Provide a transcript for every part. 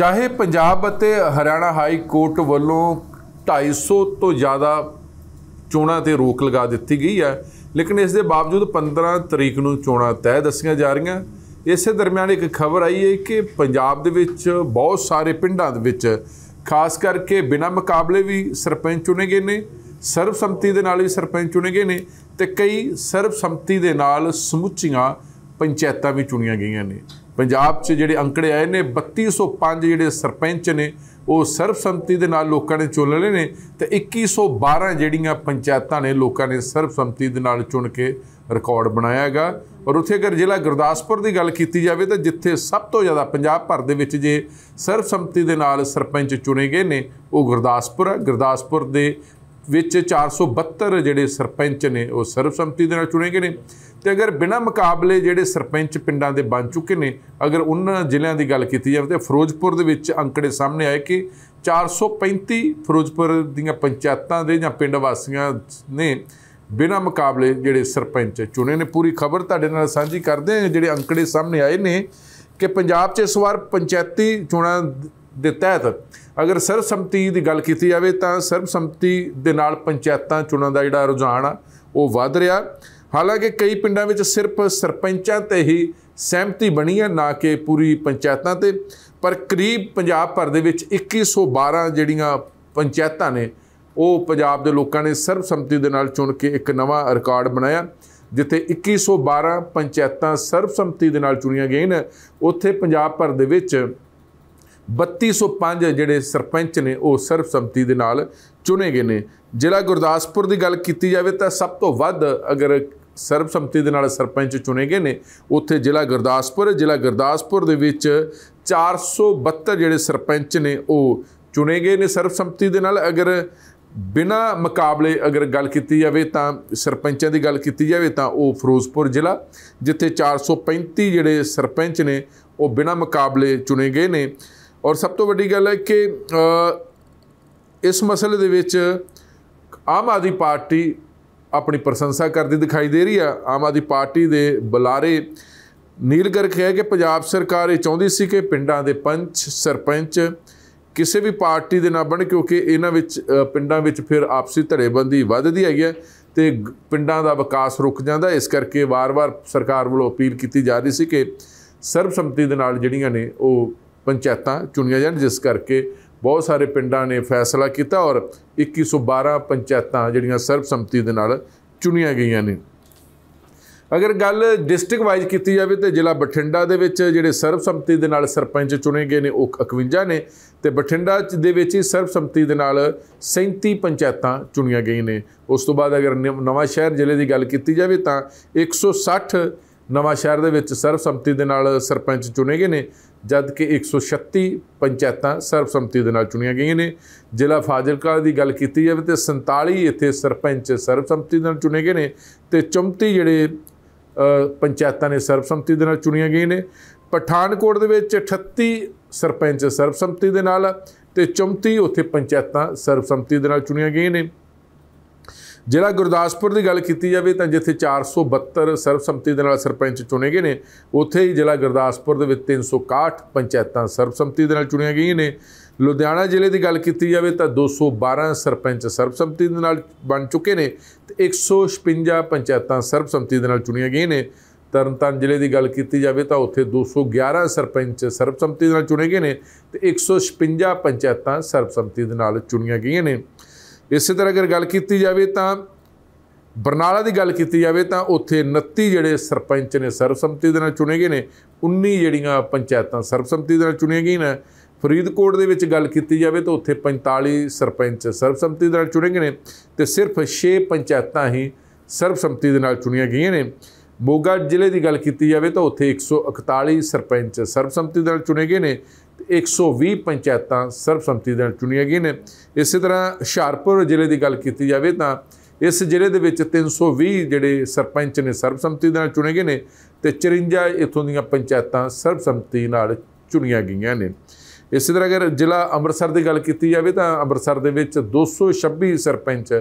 ਚਾਹੇ ਪੰਜਾਬ ਅਤੇ Haryana high court ਵੱਲੋਂ 250 ਤੋਂ ਜ਼ਿਆਦਾ ਚੋਣਾਂ ਤੇ ਰੋਕ ਲਗਾ ਦਿੱਤੀ ਗਈ ਹੈ ਲੇਕਿਨ ਇਸ ਦੇ ਬਾਵਜੂਦ 15 ਤਰੀਕ ਨੂੰ ਚੋਣਾਂ ਤੈਅ ਦੱਸੀਆਂ ਜਾ ਰਹੀਆਂ ਇਸੇ ਦਰਮਿਆਨ ਇੱਕ ਖਬਰ ਆਈ ਹੈ ਕਿ ਪੰਜਾਬ ਦੇ ਵਿੱਚ ਬਹੁਤ ਸਾਰੇ ਪਿੰਡਾਂ ਦੇ ਵਿੱਚ ਖਾਸ ਕਰਕੇ ਬਿਨਾਂ ਮੁਕਾਬਲੇ ਵੀ ਸਰਪੰਚ ਚੁਣੇ ਗਏ ਨੇ ਸਰਬਸੰਮਤੀ ਦੇ ਨਾਲ ਵੀ ਸਰਪੰਚ ਚੁਣੇ ਗਏ ਨੇ ਤੇ ਕਈ ਸਰਬਸੰਮਤੀ ਦੇ ਨਾਲ ਸਮੁੱਚੀਆਂ ਪੰਚਾਇਤਾਂ ਵੀ ਚੁਣੀਆਂ ਗਈਆਂ ਨੇ ਪੰਜਾਬ 'ਚ ਜਿਹੜੇ ਅੰਕੜੇ ਆਏ ਨੇ 3205 ਜਿਹੜੇ ਸਰਪੰਚ ਨੇ ਉਹ ਸਰਬਸੰਮਤੀ ਦੇ ਨਾਲ ਲੋਕਾਂ ਨੇ ਚੁਣ ਲਏ ਨੇ ਤੇ 2112 ਜਿਹੜੀਆਂ ਪੰਚਾਇਤਾਂ ਨੇ ਲੋਕਾਂ ਨੇ ਸਰਬਸੰਮਤੀ ਦੇ ਨਾਲ ਚੁਣ ਕੇ ਰਿਕਾਰਡ ਬਣਾਇਆ ਹੈਗਾ ਔਰ ਉੱਥੇ ਅਗਰ ਜ਼ਿਲ੍ਹਾ ਗੁਰਦਾਸਪੁਰ ਦੀ ਗੱਲ ਕੀਤੀ ਜਾਵੇ ਤਾਂ ਜਿੱਥੇ ਸਭ ਤੋਂ ਜ਼ਿਆਦਾ ਪੰਜਾਬ ਭਰ ਦੇ ਵਿੱਚ ਜੇ ਸਰਬਸੰਮਤੀ ਦੇ ਨਾਲ ਸਰਪੰਚ ਚੁਣੇ ਗਏ ਨੇ ਉਹ ਗੁਰਦਾਸਪੁਰ ਹੈ ਗੁਰਦਾਸਪੁਰ ਦੇ ਵਿੱਚ 472 ਜਿਹੜੇ ਸਰਪੰਚ ਨੇ ਉਹ ਸਰਬਸੰਮਤੀ ਦੇ ਨਾਲ ਚੁਣੇ ਗਏ ਨੇ ਤੇ ਅਗਰ ਬਿਨਾ ਮੁਕਾਬਲੇ ਜਿਹੜੇ ਸਰਪੰਚ ਪਿੰਡਾਂ ਦੇ ਬਣ ਚੁੱਕੇ ਨੇ ਅਗਰ ਉਹਨਾਂ ਜ਼ਿਲ੍ਹਿਆਂ ਦੀ ਗੱਲ ਕੀਤੀ ਜਾਵੇ ਤੇ ਫਿਰੋਜ਼ਪੁਰ ਦੇ ਵਿੱਚ ਅੰਕੜੇ ਸਾਹਮਣੇ ਆਏ ਕਿ 435 ਫਿਰੋਜ਼ਪੁਰ ਦੀਆਂ ਪੰਚਾਇਤਾਂ ਦੇ ਜਾਂ ਪਿੰਡ ਵਾਸੀਆਂ ਨੇ ਬਿਨਾ ਮੁਕਾਬਲੇ ਜਿਹੜੇ ਸਰਪੰਚ ਚੁਣੇ ਨੇ ਪੂਰੀ ਖਬਰ ਤੁਹਾਡੇ ਨਾਲ ਸਾਂਝੀ ਕਰਦੇ ਹਾਂ ਜਿਹੜੇ ਅੰਕੜੇ ਸਾਹਮਣੇ ਆਏ ਨੇ ਕਿ ਪੰਜਾਬ 'ਚ ਇਸ ਵਾਰ ਪੰਚਾਇਤੀ ਚੋਣਾਂ ਦੇ ਤਹਿਤ ਅਗਰ ਸਰਬਸੰਮਤੀ ਦੀ ਗੱਲ ਕੀਤੀ ਜਾਵੇ ਤਾਂ ਸਰਬਸੰਮਤੀ ਦੇ ਨਾਲ ਪੰਚਾਇਤਾਂ ਚੋਣਾਂ ਦਾ ਜਿਹੜਾ ਰੁਝਾਨ ਆ ਉਹ ਵੱਧ ਰਿਹਾ ਹਾਲਾਂਕਿ ਕਈ ਪਿੰਡਾਂ ਵਿੱਚ ਸਿਰਫ ਸਰਪੰਚਾਂ ਤੇ ਹੀ ਸਹਿਮਤੀ ਬਣੀ ਹੈ ਨਾ ਕਿ ਪੂਰੀ ਪੰਚਾਇਤਾਂ ਤੇ ਪਰ ਕਰੀਬ ਪੰਜਾਬ ਭਰ ਦੇ ਵਿੱਚ 2112 ਜਿਹੜੀਆਂ ਪੰਚਾਇਤਾਂ ਨੇ ਉਹ ਪੰਜਾਬ ਦੇ ਲੋਕਾਂ ਨੇ ਸਰਬਸੰਮਤੀ ਦੇ ਨਾਲ ਚੁਣ ਕੇ ਇੱਕ ਨਵਾਂ ਰਿਕਾਰਡ ਬਣਾਇਆ ਜਿੱਥੇ 2112 ਪੰਚਾਇਤਾਂ ਸਰਬਸੰਮਤੀ ਦੇ ਨਾਲ ਚੁਣੀਆਂ ਗਈਆਂ ਨੇ ਉੱਥੇ ਪੰਜਾਬ ਭਰ ਦੇ ਵਿੱਚ 3205 ਜਿਹੜੇ ਸਰਪੰਚ ਨੇ ਉਹ ਸਰਬਸੰਮਤੀ ਦੇ ਨਾਲ ਚੁਣੇ ਗਏ ਨੇ ਜ਼ਿਲ੍ਹਾ ਗੁਰਦਾਸਪੁਰ ਦੀ ਗੱਲ ਕੀਤੀ ਜਾਵੇ ਤਾਂ ਸਭ ਤੋਂ ਵੱਧ ਅਗਰ ਸਰਬਸੰਮਤੀ ਦੇ ਨਾਲ ਸਰਪੰਚ ਚੁਣੇ ਗਏ ਨੇ ਉੱਥੇ ਜ਼ਿਲ੍ਹਾ ਗੁਰਦਾਸਪੁਰ ਜ਼ਿਲ੍ਹਾ ਗੁਰਦਾਸਪੁਰ ਦੇ ਵਿੱਚ 472 ਜਿਹੜੇ ਸਰਪੰਚ ਨੇ ਉਹ ਚੁਣੇ ਗਏ ਨੇ ਸਰਬਸੰਮਤੀ ਦੇ ਨਾਲ ਅਗਰ ਬਿਨਾ ਮੁਕਾਬਲੇ ਅਗਰ ਗੱਲ ਕੀਤੀ ਜਾਵੇ ਤਾਂ ਸਰਪੰਚਾਂ ਦੀ ਗੱਲ ਕੀਤੀ ਜਾਵੇ ਤਾਂ ਉਹ ਫਿਰੋਜ਼ਪੁਰ ਜ਼ਿਲ੍ਹਾ ਜਿੱਥੇ 435 ਜਿਹੜੇ ਸਰਪੰਚ ਨੇ ਉਹ ਬਿਨਾ ਮੁਕਾਬਲੇ ਚੁਣੇ ਗਏ ਨੇ ਔਰ ਸਭ ਤੋਂ ਵੱਡੀ ਗੱਲ ਹੈ ਕਿ ਇਸ ਮਸਲੇ ਦੇ ਵਿੱਚ ਆਮ ਆਦੀ ਪਾਰਟੀ ਆਪਣੀ ਪ੍ਰਸ਼ੰਸਾ ਕਰਦੀ ਦਿਖਾਈ ਦੇ ਰਹੀ ਆ ਆਮ ਆਦੀ ਪਾਰਟੀ ਦੇ ਬੁਲਾਰੇ ਗਰਖ ਹੈ ਕਿ ਪੰਜਾਬ ਸਰਕਾਰ ਇਹ ਚਾਹੁੰਦੀ ਸੀ ਕਿ ਪਿੰਡਾਂ ਦੇ ਪੰਚ ਸਰਪੰਚ ਕਿਸੇ ਵੀ ਪਾਰਟੀ ਦੇ ਨਾ ਬਣ ਕਿਉਂਕਿ ਇਹਨਾਂ ਵਿੱਚ ਪਿੰਡਾਂ ਵਿੱਚ ਫਿਰ ਆਪਸੀ ਧੜੇਬੰਦੀ ਵੱਧਦੀ ਹੈਗੀ ਹੈ ਤੇ ਪਿੰਡਾਂ ਦਾ ਵਿਕਾਸ ਰੁਕ ਜਾਂਦਾ ਇਸ ਕਰਕੇ ਵਾਰ-ਵਾਰ ਸਰਕਾਰ ਵੱਲੋਂ ਅਪੀਲ ਕੀਤੀ ਜਾ ਰਹੀ ਸੀ ਕਿ ਸਰਬਸੰਮਤੀ ਦੇ ਨਾਲ ਜਿਹੜੀਆਂ ਨੇ ਉਹ ਪੰਚਾਇਤਾਂ ਚੁਣੀਆਂ ਜਾਣ ਜਿਸ ਕਰਕੇ ਬਹੁਤ ਸਾਰੇ ਪਿੰਡਾਂ ਨੇ ਫੈਸਲਾ ਕੀਤਾ ਔਰ 2112 ਪੰਚਾਇਤਾਂ ਜਿਹੜੀਆਂ ਸਰਬਸੰਮਤੀ ਦੇ ਨਾਲ ਚੁਣੀਆਂ ਗਈਆਂ ਨੇ ਅਗਰ ਗੱਲ ਡਿਸਟ੍ਰਿਕਟ ਵਾਈਜ਼ ਕੀਤੀ ਜਾਵੇ ਤੇ ਜ਼ਿਲ੍ਹਾ ਬਠਿੰਡਾ ਦੇ ਵਿੱਚ ਜਿਹੜੇ ਸਰਬਸੰਮਤੀ ਦੇ ਨਾਲ ਸਰਪੰਚ ਚੁਣੇ ਗਏ ਨੇ ਉਹ 51 ਨੇ ਤੇ ਬਠਿੰਡਾ ਦੇ ਵਿੱਚ ਹੀ ਸਰਬਸੰਮਤੀ ਦੇ ਨਾਲ 37 ਪੰਚਾਇਤਾਂ ਚੁਣੀਆਂ ਗਈਆਂ ਨੇ ਉਸ ਤੋਂ ਬਾਅਦ ਅਗਰ ਨਵਾਂ ਸ਼ਹਿਰ ਜ਼ਿਲ੍ਹੇ ਦੀ ਗੱਲ ਕੀਤੀ ਜਾਵੇ ਤਾਂ 160 ਨਵਾਂ ਸ਼ਹਿਰ ਦੇ ਵਿੱਚ ਸਰਬਸੰਮਤੀ ਦੇ ਨਾਲ ਸਰਪੰਚ ਚੁਣੇ ਗਏ ਨੇ ਜਦ ਕਿ 136 ਪੰਚਾਇਤਾਂ ਸਰਬਸੰਮਤੀ ਦੇ ਨਾਲ ਚੁਣੀਆਂ ਗਈਆਂ ਨੇ ਜ਼ਿਲ੍ਹਾ ਫਾਜ਼ਿਲਕਾ ਦੀ ਗੱਲ ਕੀਤੀ ਜਾਵੇ ਤੇ 47 ਇੱਥੇ ਸਰਪੰਚ ਸਰਬਸੰਮਤੀ ਨਾਲ ਚੁਣੇ ਗਏ ਨੇ ਤੇ 34 ਜਿਹੜੇ ਪੰਚਾਇਤਾਂ ਨੇ ਸਰਬਸੰਮਤੀ ਦੇ ਨਾਲ ਚੁਣੀਆਂ ਗਈਆਂ ਨੇ ਪਠਾਨਕੋਟ ਦੇ ਵਿੱਚ 38 ਸਰਪੰਚ ਸਰਬਸੰਮਤੀ ਦੇ ਨਾਲ ਤੇ 34 ਉੱਥੇ ਪੰਚਾਇਤਾਂ ਸਰਬਸੰਮਤੀ ਦੇ ਨਾਲ ਚੁਣੀਆਂ ਗਈਆਂ ਨੇ ਜਿਹੜਾ ਗੁਰਦਾਸਪੁਰ ਦੀ ਗੱਲ ਕੀਤੀ ਜਾਵੇ ਤਾਂ ਜਿੱਥੇ 472 ਸਰਬਸੰਮਤੀ ਦੇ ਨਾਲ ਸਰਪੰਚ ਚੁਣੇ ਗਏ ਨੇ ਉੱਥੇ ਹੀ ਜ਼ਿਲ੍ਹਾ ਗੁਰਦਾਸਪੁਰ ਦੇ ਵਿੱਚ 361 ਪੰਚਾਇਤਾਂ ਸਰਬਸੰਮਤੀ ਦੇ ਨਾਲ ਚੁਣੀਆਂ ਗਈਆਂ ਨੇ ਲੁਧਿਆਣਾ ਜ਼ਿਲ੍ਹੇ ਦੀ ਗੱਲ ਕੀਤੀ ਜਾਵੇ ਤਾਂ 212 ਸਰਪੰਚ ਸਰਬਸੰਮਤੀ ਦੇ ਨਾਲ ਬਣ ਚੁੱਕੇ ਨੇ ਤੇ 156 ਪੰਚਾਇਤਾਂ ਸਰਬਸੰਮਤੀ ਦੇ ਨਾਲ ਚੁਣੀਆਂ ਗਈਆਂ ਨੇ ਤਰਨਤਾਰਨ ਜ਼ਿਲ੍ਹੇ ਦੀ ਗੱਲ ਕੀਤੀ ਜਾਵੇ ਤਾਂ ਉੱਥੇ 211 ਸਰਪੰਚ ਸਰਬਸੰਮਤੀ ਦੇ ਨਾਲ ਚੁਣੇ ਗਏ ਨੇ ਤੇ 156 ਪੰਚਾਇਤਾਂ ਸਰਬਸੰਮਤੀ ਦੇ ਨਾਲ ਚੁਣੀਆਂ ਗਈਆਂ ਨੇ ਇਸੇ ਤਰ੍ਹਾਂ ਅਗਰ ਗੱਲ ਕੀਤੀ ਜਾਵੇ ਤਾਂ ਬਰਨਾਲਾ ਦੀ ਗੱਲ ਕੀਤੀ ਜਾਵੇ ਤਾਂ ਉੱਥੇ 29 ਜਿਹੜੇ ਸਰਪੰਚ ਨੇ ਸਰਬਸੰਮਤੀ ਦੇ ਨਾਲ ਚੁਣੇ ਗਏ ਨੇ 19 ਜਿਹੜੀਆਂ ਪੰਚਾਇਤਾਂ ਸਰਬਸੰਮਤੀ ਦੇ ਨਾਲ ਚੁਣੀਆਂ ਗਈਆਂ ਨੇ ਫਰੀਦਕੋਟ ਦੇ ਵਿੱਚ ਗੱਲ ਕੀਤੀ ਜਾਵੇ ਤਾਂ ਉੱਥੇ 45 ਸਰਪੰਚ ਸਰਬਸੰਮਤੀ ਦੇ ਨਾਲ ਚੁਣੇ ਗਏ ਨੇ ਤੇ ਸਿਰਫ 6 ਪੰਚਾਇਤਾਂ ਹੀ ਸਰਬਸੰਮਤੀ ਦੇ ਨਾਲ ਚੁਣੀਆਂ ਗਈਆਂ ਨੇ ਮੋਗਾ ਜ਼ਿਲ੍ਹੇ ਦੀ ਗੱਲ ਕੀਤੀ ਜਾਵੇ ਤਾਂ ਉੱਥੇ 141 ਸਰਪੰਚ ਸਰਬਸੰਮਤੀ ਦੇ ਨਾਲ ਚੁਣੇ ਗਏ ਨੇ 120 ਪੰਚਾਇਤਾਂ ਸਰਬਸੰਮਤੀ ਨਾਲ ਚੁਣੀਆਂ ਗਈਆਂ ਨੇ ਇਸੇ ਤਰ੍ਹਾਂ ਹਸ਼ਾਰਪੁਰ ਜ਼ਿਲ੍ਹੇ ਦੀ ਗੱਲ ਕੀਤੀ ਜਾਵੇ ਤਾਂ ਇਸ ਜ਼ਿਲ੍ਹੇ ਦੇ ਵਿੱਚ 320 ਜਿਹੜੇ ਸਰਪੰਚ ਨੇ ਸਰਬਸੰਮਤੀ ਨਾਲ ਚੁਣੇ ਗਏ ਨੇ ਤੇ 54 ਇਥੋਂ ਦੀਆਂ ਪੰਚਾਇਤਾਂ ਸਰਬਸੰਮਤੀ ਨਾਲ ਚੁਣੀਆਂ ਗਈਆਂ ਨੇ ਇਸੇ ਤਰ੍ਹਾਂ ਅਗਰ ਜ਼ਿਲ੍ਹਾ ਅੰਮ੍ਰਿਤਸਰ ਦੀ ਗੱਲ ਕੀਤੀ ਜਾਵੇ ਤਾਂ ਅੰਮ੍ਰਿਤਸਰ ਦੇ ਵਿੱਚ 226 ਸਰਪੰਚ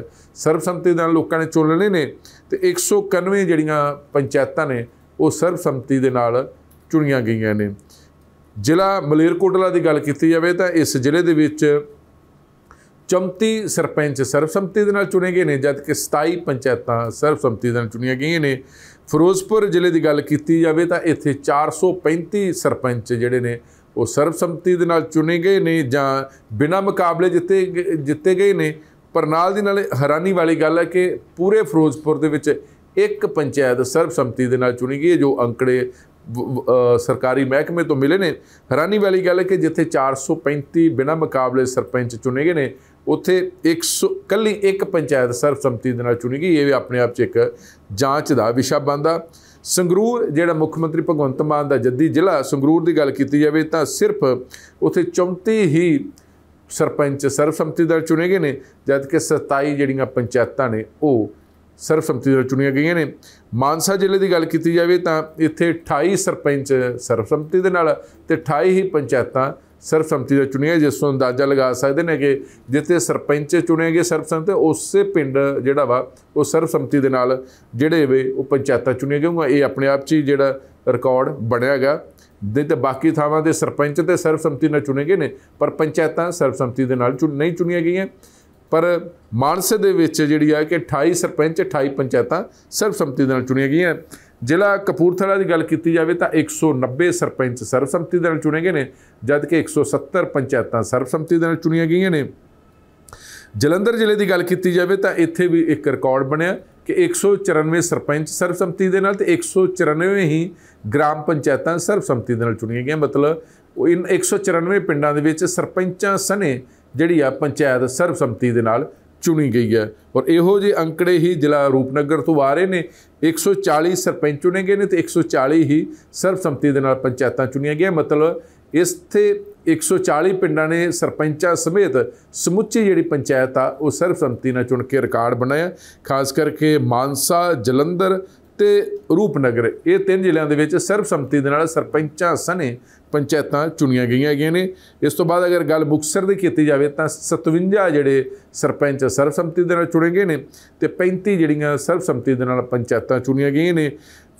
ਸਰਬਸੰਮਤੀ ਨਾਲ ਲੋਕਾਂ ਨੇ ਚੁਣ ਲਏ ਨੇ ਤੇ 191 ਜਿਹੜੀਆਂ ਪੰਚਾਇਤਾਂ ਨੇ ਉਹ ਸਰਬਸੰਮਤੀ ਦੇ ਨਾਲ ਚੁਣੀਆਂ ਗਈਆਂ ਨੇ ਜ਼ਿਲ੍ਹਾ ਮਲੇਰਕੋਟਲਾ ਦੀ ਗੱਲ ਕੀਤੀ ਜਾਵੇ ਤਾਂ ਇਸ ਜ਼ਿਲ੍ਹੇ ਦੇ ਵਿੱਚ 34 ਸਰਪੰਚ ਸਰਬਸੰਮਤੀ ਦੇ ਨਾਲ ਚੁਣੇ ਗਏ ਨੇ ਜਦਕਿ 27 ਪੰਚਾਇਤਾਂ ਸਰਬਸੰਮਤੀ ਦੇ ਨਾਲ ਚੁਣੀਆਂ ਗਈਆਂ ਨੇ ਫਿਰੋਜ਼ਪੁਰ ਜ਼ਿਲ੍ਹੇ ਦੀ ਗੱਲ ਕੀਤੀ ਜਾਵੇ ਤਾਂ ਇੱਥੇ 435 ਸਰਪੰਚ ਜਿਹੜੇ ਨੇ ਉਹ ਸਰਬਸੰਮਤੀ ਦੇ ਨਾਲ ਚੁਣੇ ਗਏ ਨੇ ਜਾਂ ਬਿਨਾਂ ਮੁਕਾਬਲੇ ਜਿੱਤੇ ਜਿੱਤੇ ਗਏ ਨੇ ਪਰ ਨਾਲ ਦੀ ਨਾਲ ਹੈਰਾਨੀ ਵਾਲੀ ਗੱਲ ਹੈ ਕਿ ਪੂਰੇ ਫਿਰੋਜ਼ਪੁਰ ਦੇ ਵਿੱਚ ਇੱਕ ਪੰਚਾਇਤ ਸਰਬਸੰਮਤੀ ਦੇ ਨਾਲ ਚੁਣੀ ਗਈ ਹੈ ਜੋ ਅੰਕੜੇ ਸਰਕਾਰੀ ਮਹਿਕਮੇ ਤੋਂ ਮਿਲੇ ਨੇ ਹੈਰਾਨੀ ਵਾਲੀ ਗੱਲ ਹੈ ਕਿ ਜਿੱਥੇ 435 ਬਿਨਾਂ ਮੁਕਾਬਲੇ ਸਰਪੰਚ ਚੁਣੇ ਗਏ ਨੇ ਉੱਥੇ 100 ਕੱਲੀ ਇੱਕ ਪੰਚਾਇਤ ਸਰਪੰਤੀ ਦੇ ਨਾਲ ਚੁਣੀ ਗਈ ਇਹ ਵੀ ਆਪਣੇ ਆਪ 'ਚ ਇੱਕ ਜਾਂਚ ਦਾ ਵਿਸ਼ਾ ਬਣਦਾ ਸੰਗਰੂਰ ਜਿਹੜਾ ਮੁੱਖ ਮੰਤਰੀ ਭਗਵੰਤ ਮਾਨ ਦਾ ਜੱਦੀ ਜ਼ਿਲ੍ਹਾ ਸੰਗਰੂਰ ਦੀ ਗੱਲ ਕੀਤੀ ਜਾਵੇ ਤਾਂ ਸਿਰਫ ਉੱਥੇ 34 ਹੀ ਸਰਪੰਚ ਸਰਬਸੰਮਤੀ ਦਾ ਚੁਣੇ ਗਏ ਨੇ ਜਦਕਿ 27 ਜਿਹੜੀਆਂ ਪੰਚਾਇਤਾਂ ਨੇ ਉਹ ਸੰਮਤੀ ਨਾਲ ਚੁਣੀਆਂ ਗਈਆਂ ਨੇ ਮਾਨਸਾ ਜ਼ਿਲ੍ਹੇ ਦੀ ਗੱਲ ਕੀਤੀ ਜਾਵੇ ਤਾਂ ਇੱਥੇ 28 ਸਰਪੰਚ ਸੰਮਤੀ ਦੇ ਨਾਲ ਤੇ 28 ਹੀ ਪੰਚਾਇਤਾਂ ਸੰਮਤੀ ਨਾਲ ਚੁਣੀਆਂ ਜਿਸ ਤੋਂ ਅੰਦਾਜ਼ਾ ਲਗਾ ਸਕਦੇ ਨੇ ਕਿ ਜਿੱਥੇ ਸਰਪੰਚ ਚੁਣੇ ਗਏ ਸੰਮਤੀ ਉਸੇ ਪਿੰਡ ਜਿਹੜਾ ਵਾ ਉਹ ਸੰਮਤੀ ਦੇ ਨਾਲ ਜਿਹੜੇ ਵੇ ਉਹ ਪੰਚਾਇਤਾਂ ਚੁਣੀਆਂ ਗਈਆਂ ਇਹ ਆਪਣੇ ਆਪ 'ਚ ਹੀ ਜਿਹੜਾ ਰਿਕਾਰਡ ਗਿਆ ਦੇ ਤੇ ਬਾਕੀ ਥਾਵਾਂ ਦੇ ਸਰਪੰਚ ਤੇ ਸੰਮਤੀ ਨਾਲ ਚੁਣੇ ਗਏ ਨੇ ਪਰ ਪੰਚਾਇਤਾਂ ਸੰਮਤੀ ਦੇ ਨਾਲ ਨਹੀਂ ਚੁਣੀਆਂ ਗਈਆਂ ਪਰ ਮਾਨਸੇ ਦੇ ਵਿੱਚ ਜਿਹੜੀ ਆ ਕਿ 28 ਸਰਪੰਚ 28 ਪੰਚਾਇਤਾਂ ਸਰਵ ਦੇ ਨਾਲ ਚੁਣੀਆਂ ਗਈਆਂ ਜ਼ਿਲ੍ਹਾ ਕਪੂਰਥਲਾ ਦੀ ਗੱਲ ਕੀਤੀ ਜਾਵੇ ਤਾਂ 190 ਸਰਪੰਚ ਸਰਵ ਦੇ ਨਾਲ ਚੁਣੇ ਗਏ ਨੇ ਜਦਕਿ 170 ਪੰਚਾਇਤਾਂ ਸਰਵ ਦੇ ਨਾਲ ਚੁਣੀਆਂ ਗਈਆਂ ਨੇ ਜਲੰਧਰ ਜ਼ਿਲ੍ਹੇ ਦੀ ਗੱਲ ਕੀਤੀ ਜਾਵੇ ਤਾਂ ਇੱਥੇ ਵੀ ਇੱਕ ਰਿਕਾਰਡ ਬਣਿਆ ਕਿ 194 ਸਰਪੰਚ ਸੰਮਤੀ ਦੇ ਨਾਲ ਤੇ 194 ਹੀ ਗ੍ਰਾਮ ਪੰਚਾਇਤਾਂ ਸਰਵ ਦੇ ਨਾਲ ਚੁਣੀਆਂ ਗਈਆਂ ਮਤਲਬ ਉਹ ਇਨ 194 ਪਿੰਡਾਂ ਦੇ ਵਿੱਚ ਸਰਪੰਚਾਂ ਸਨੇ ਜਿਹੜੀ ਆ ਪੰਚਾਇਤ ਸਰਬਸੰਮਤੀ ਦੇ ਨਾਲ ਚੁਣੀ ਗਈ ਹੈ ਔਰ ਇਹੋ ਜਿਹੇ ਅੰਕੜੇ ਹੀ ਜ਼ਿਲ੍ਹਾ ਰੂਪਨਗਰ ਤੋਂ ਆ ਰਹੇ ਨੇ 140 ਸਰਪੰਚ ਚੁਣੇ ਗਏ ਨੇ ਤੇ 140 ਹੀ ਸਰਬਸੰਮਤੀ ਦੇ ਨਾਲ ਪੰਚਾਇਤਾਂ ਚੁਣੀਆਂ ਗਈਆਂ ਮਤਲਬ ਇਸਥੇ 140 ਪਿੰਡਾਂ ਨੇ ਸਰਪੰਚਾਂ ਸਮੇਤ ਸਮੁੱਚੀ ਜਿਹੜੀ ਪੰਚਾਇਤ ਆ ਉਹ ਸਰਬਸੰਮਤੀ ਨਾਲ ਚੁਣ ਕੇ ਰਿਕਾਰਡ ਬਣਾਇਆ ਖਾਸ ਕਰਕੇ ਮਾਨਸਾ ਜਲੰਧਰ ਤੇ ਰੂਪਨਗਰ ਇਹ ਤਿੰਨ ਜ਼ਿਲ੍ਹਿਆਂ ਦੇ ਵਿੱਚ ਸੰਮਤੀ ਦੇ ਨਾਲ ਸਰਪੰਚਾਂ ਸਣੇ ਪੰਚਾਇਤਾਂ ਚੁਣੀਆਂ ਗਈਆਂ ਗਏ ਨੇ ਇਸ ਤੋਂ ਬਾਅਦ ਅਗਰ ਗੱਲ ਮੁਕਸਰ ਦੀ ਕੀਤੀ ਜਾਵੇ ਤਾਂ 57 ਜਿਹੜੇ ਸਰਪੰਚ ਸੰਮਤੀ ਦੇ ਨਾਲ ਚੁਣੇ ਗਏ ਨੇ ਤੇ 35 ਜਿਹੜੀਆਂ ਸੰਮਤੀ ਦੇ ਨਾਲ ਪੰਚਾਇਤਾਂ ਚੁਣੀਆਂ ਗਈਆਂ ਨੇ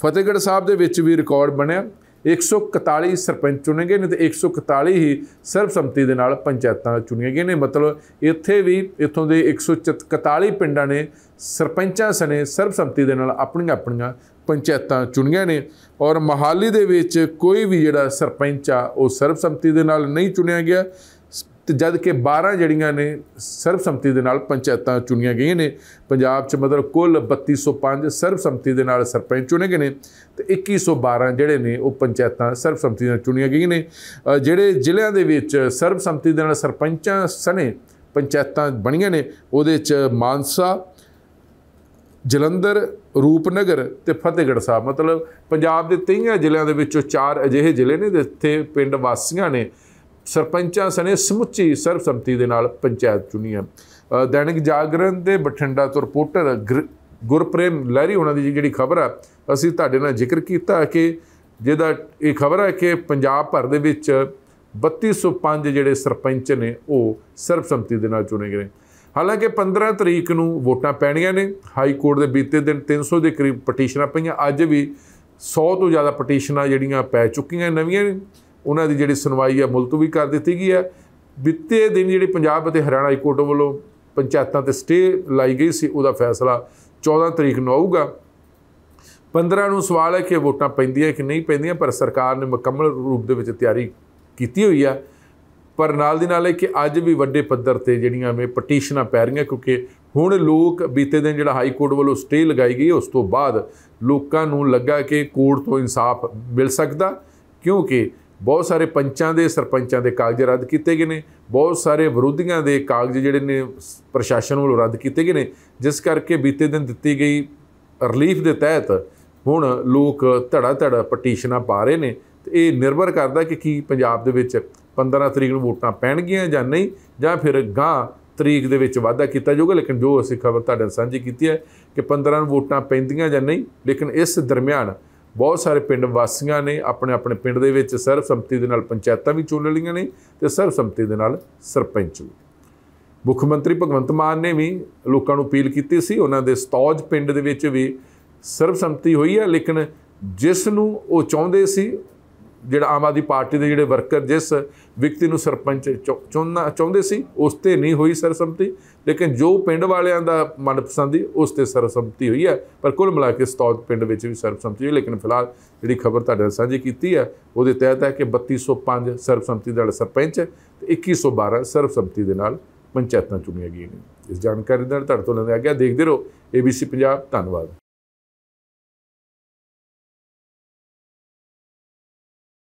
ਫਤਿਹਗੜ੍ਹ ਸਾਹਿਬ ਦੇ ਵਿੱਚ ਵੀ ਰਿਕਾਰਡ ਬਣਿਆ 141 ਸਰਪੰਚ ਚੁਣੇ ਗਏ ਨੇ ਤੇ 141 ਹੀ ਸਰਬਸੰਮਤੀ ਦੇ ਨਾਲ ਪੰਚਾਇਤਾਂ ਚੁਣੀਆਂ ਗਈਆਂ ਨੇ ਮਤਲਬ ਇੱਥੇ ਵੀ ਇਥੋਂ ਦੇ 141 ਪਿੰਡਾਂ ਨੇ ਸਰਪੰਚਾਂ ਸਣੇ ਸਰਬਸੰਮਤੀ ਦੇ ਨਾਲ ਆਪਣੀਆਂ ਆਪਣੀਆਂ ਪੰਚਾਇਤਾਂ ਚੁਣੀਆਂ ਨੇ ਔਰ ਮਹਾਲੀ ਦੇ ਵਿੱਚ ਕੋਈ ਵੀ ਜਿਹੜਾ ਸਰਪੰਚ ਆ ਉਹ ਸਰਬਸੰਮਤੀ ਦੇ ਨਾਲ ਨਹੀਂ ਚੁਣਿਆ ਗਿਆ ਤੇ ਜਦ ਕਿ 12 ਜਿਹੜੀਆਂ ਨੇ ਸਰਬਸੰਮਤੀ ਦੇ ਨਾਲ ਪੰਚਾਇਤਾਂ ਚੁਣੀਆਂ ਗਈਆਂ ਨੇ ਪੰਜਾਬ 'ਚ ਮਤਲਬ ਕੁੱਲ 3205 ਸਰਬਸੰਮਤੀ ਦੇ ਨਾਲ ਸਰਪੰਚ ਚੁਣੇ ਗਏ ਨੇ ਤੇ 2112 ਜਿਹੜੇ ਨੇ ਉਹ ਪੰਚਾਇਤਾਂ ਸਰਬਸੰਮਤੀ ਨਾਲ ਚੁਣੀਆਂ ਗਈਆਂ ਨੇ ਜਿਹੜੇ ਜ਼ਿਲ੍ਹਿਆਂ ਦੇ ਵਿੱਚ ਸਰਬਸੰਮਤੀ ਦੇ ਨਾਲ ਸਰਪੰਚਾਂ ਸਣੇ ਪੰਚਾਇਤਾਂ ਬਣੀਆਂ ਨੇ ਉਹਦੇ 'ਚ ਮਾਨਸਾ ਜਲੰਧਰ ਰੂਪਨਗਰ ਤੇ ਫਤਿਹਗੜ੍ਹ ਸਾਹਿਬ ਮਤਲਬ ਪੰਜਾਬ ਦੇ 23 ਜ਼ਿਲ੍ਹਿਆਂ ਦੇ ਵਿੱਚੋਂ ਚਾਰ ਅਜਿਹੇ ਜ਼ਿਲ੍ਹੇ ਨੇ ਜਿੱਥੇ ਪਿੰਡ ਵਾਸੀਆਂ ਨੇ ਸਰਪੰਚਾਂ ਸਣੇ ਸਮੁੱਚੀ ਸਰਬਸੰਮਤੀ ਦੇ ਨਾਲ ਪੰਚਾਇਤ ਚੁਣੀ ਹੈ ਦੈਨਿਕ ਜਾਗਰਣ ਦੇ ਬਠਿੰਡਾ ਤੋਂ ਰਿਪੋਰਟਰ ਗੁਰਪ੍ਰੇਮ ਲਹਿਰੀ ਉਹਨਾਂ ਦੀ ਜਿਹੜੀ ਖਬਰ ਆ ਅਸੀਂ ਤੁਹਾਡੇ ਨਾਲ ਜ਼ਿਕਰ ਕੀਤਾ ਕਿ ਜਿਹਦਾ ਇਹ ਖਬਰ ਹੈ ਕਿ ਪੰਜਾਬ ਭਰ ਦੇ ਵਿੱਚ 3205 ਜਿਹੜੇ ਸਰਪੰਚ ਨੇ ਉਹ ਸਰਬਸੰਮਤੀ ਦੇ ਨਾਲ ਚੁਣੇ ਗਏ ਹਾਲਾਂਕਿ 15 ਤਰੀਕ ਨੂੰ ਵੋਟਾਂ ਪੈਣੀਆਂ ਨੇ ਹਾਈ ਕੋਰਟ ਦੇ ਬੀਤੇ ਦਿਨ 300 ਦੇ ਕਰੀਬ ਪਟੀਸ਼ਨਾਂ ਪਈਆਂ ਅੱਜ ਵੀ 100 ਤੋਂ ਜ਼ਿਆਦਾ ਪਟੀਸ਼ਨਾਂ ਜਿਹੜੀਆਂ ਪੈ ਚੁੱਕੀਆਂ ਨਵੀਆਂ ਨੇ ਉਹਨਾਂ ਦੀ ਜਿਹੜੀ ਸੁਣਵਾਈ ਹੈ ਮੁਲਤਵੀ ਕਰ ਦਿੱਤੀ ਗਈ ਹੈ ਬਿੱਤੇ ਦਿਨ ਜਿਹੜੀ ਪੰਜਾਬ ਅਤੇ ਹਰਿਆਣਾ ਹਾਈ ਕੋਰਟ ਵੱਲੋਂ ਪੰਚਾਇਤਾਂ ਤੇ ਸਟੇ ਲਾਈ ਗਈ ਸੀ ਉਹਦਾ ਫੈਸਲਾ 14 ਤਰੀਕ ਨੂੰ ਆਊਗਾ 15 ਨੂੰ ਸਵਾਲ ਹੈ ਕਿ ਵੋਟਾਂ ਪੈਂਦੀਆਂ ਕਿ ਨਹੀਂ ਪੈਂਦੀਆਂ ਪਰ ਸਰਕਾਰ ਨੇ ਮੁਕੰਮਲ ਰੂਪ ਦੇ ਵਿੱਚ ਤਿਆਰੀ ਕੀਤੀ ਹੋਈ ਆ ਪਰ ਨਾਲ ਦੀ ਨਾਲ ਇਹ ਕਿ ਅੱਜ ਵੀ ਵੱਡੇ ਪੱਧਰ ਤੇ ਜਿਹੜੀਆਂ ਮੇ ਪਟੀਸ਼ਨਾਂ ਪੈ ਰਹੀਆਂ ਕਿਉਂਕਿ ਹੁਣ ਲੋਕ ਬੀਤੇ ਦਿਨ ਜਿਹੜਾ ਹਾਈ ਕੋਰਟ ਵੱਲੋਂ ਸਟੇ ਲਗਾਈ ਗਈ ਉਸ ਤੋਂ ਬਾਅਦ ਲੋਕਾਂ ਨੂੰ ਲੱਗਾ ਕਿ ਕੋਰਟ ਤੋਂ ਇਨਸਾਫ ਮਿਲ ਸਕਦਾ ਕਿਉਂਕਿ ਬਹੁਤ ਸਾਰੇ ਪੰਚਾਂ ਦੇ ਸਰਪੰਚਾਂ ਦੇ ਕਾਗਜ਼ ਰੱਦ ਕੀਤੇ ਗਏ ਨੇ ਬਹੁਤ ਸਾਰੇ ਵਿਰੋਧੀਆਂ ਦੇ ਕਾਗਜ਼ ਜਿਹੜੇ ਨੇ ਪ੍ਰਸ਼ਾਸਨ ਵੱਲੋਂ ਰੱਦ ਕੀਤੇ ਗਏ ਨੇ ਜਿਸ ਕਰਕੇ ਬੀਤੇ ਦਿਨ ਦਿੱਤੀ ਗਈ ਰਿਲੀਫ ਦੇ ਤਹਿਤ ਹੁਣ ਲੋਕ ਧੜਾ ਧੜਾ ਪਟੀਸ਼ਨਾਂ ਪਾ ਰਹੇ ਨੇ ਤੇ ਇਹ ਨਿਰਭਰ ਕਰਦਾ ਕਿ ਕੀ ਪੰਜਾਬ ਦੇ ਵਿੱਚ 15 ਤਰੀਕ ਨੂੰ ਵੋਟਾਂ ਪੈਣਗੀਆਂ ਜਾਂ ਨਹੀਂ ਜਾਂ ਫਿਰ ਗਾਂ ਤਰੀਕ ਦੇ ਵਿੱਚ ਵਾਅਦਾ ਕੀਤਾ ਜਾਊਗਾ ਲੇਕਿਨ ਜੋ ਅਸੀਂ ਖਬਰ ਤੁਹਾਡੇ ਨਾਲ ਸਾਂਝੀ ਕੀਤੀ ਹੈ ਕਿ 15 ਨੂੰ ਵੋਟਾਂ ਪੈਂਦੀਆਂ ਜਾਂ ਨਹੀਂ ਲੇਕਿਨ ਇਸ ਦਰਮਿਆਨ ਬਹੁਤ ਸਾਰੇ ਪਿੰਡ ਵਾਸੀਆਂ ਨੇ ਆਪਣੇ ਆਪਣੇ ਪਿੰਡ ਦੇ ਵਿੱਚ ਸਰਵ ਸੰਮਤੀ ਦੇ ਨਾਲ ਪੰਚਾਇਤਾਂ ਵੀ ਚੁਣ ਲਈਆਂ ਨੇ ਤੇ ਸਰਵ ਸੰਮਤੀ ਦੇ ਨਾਲ ਸਰਪੰਚ ਵੀ ਮੁੱਖ ਮੰਤਰੀ ਭਗਵੰਤ ਮਾਨ ਨੇ ਵੀ ਲੋਕਾਂ ਨੂੰ ਅਪੀਲ ਕੀਤੀ ਸੀ ਉਹਨਾਂ ਦੇ ਸਤੌਜ ਪਿੰਡ ਦੇ ਵਿੱਚ ਵੀ ਸਰਵ ਸੰਮਤੀ ਹੋਈ ਹੈ ਲੇਕਿਨ ਜਿਸ ਨੂੰ ਉਹ ਚਾਹੁੰਦੇ ਸੀ ਜਿਹੜਾ ਆਮ ਆਦੀ ਪਾਰਟੀ ਦੇ ਜਿਹੜੇ ਵਰਕਰ ਜਿਸ ਵਿਅਕਤੀ ਨੂੰ ਸਰਪੰਚ ਚੁਣਨਾ ਚਾਹੁੰਦੇ ਸੀ ਉਸ ਤੇ ਨਹੀਂ ਹੋਈ ਸਰਸੰਮਤੀ ਲੇਕਿਨ ਜੋ ਪਿੰਡ ਵਾਲਿਆਂ ਦਾ ਮਨਪਸੰਦੀ ਉਸ ਤੇ ਸਰਸੰਮਤੀ ਹੋਈ ਹੈ ਪਰ ਕੁੱਲ ਮਿਲਾ ਕੇ ਸਤੌਤ ਪਿੰਡ ਵਿੱਚ ਵੀ ਸਰਸੰਮਤੀ ਹੋਈ ਲੇਕਿਨ ਫਿਲਹਾਲ ਜਿਹੜੀ ਖਬਰ ਤੁਹਾਡੇ ਨਾਲ ਸਾਂਝੀ ਕੀਤੀ ਹੈ ਉਹਦੇ ਤਹਿਤ ਹੈ ਕਿ 3205 ਦੇ ਨਾਲ ਸਰਪੰਚ ਤੇ 2112 ਸਰਸੰਮਤੀ ਦੇ ਨਾਲ ਪੰਚਾਇਤਾਂ ਚੁਣੀਆਂ ਗਈਆਂ ਨੇ ਇਸ ਜਾਣਕਾਰੀ ਨਾਲ ਤੁਹਾਡੇ ਤੋਂ ਲੈਂਦੇ ਆ ਗਿਆ ਦੇਖਦੇ ਰਹੋ ABC ਪੰਜਾਬ ਧੰਨਵਾਦ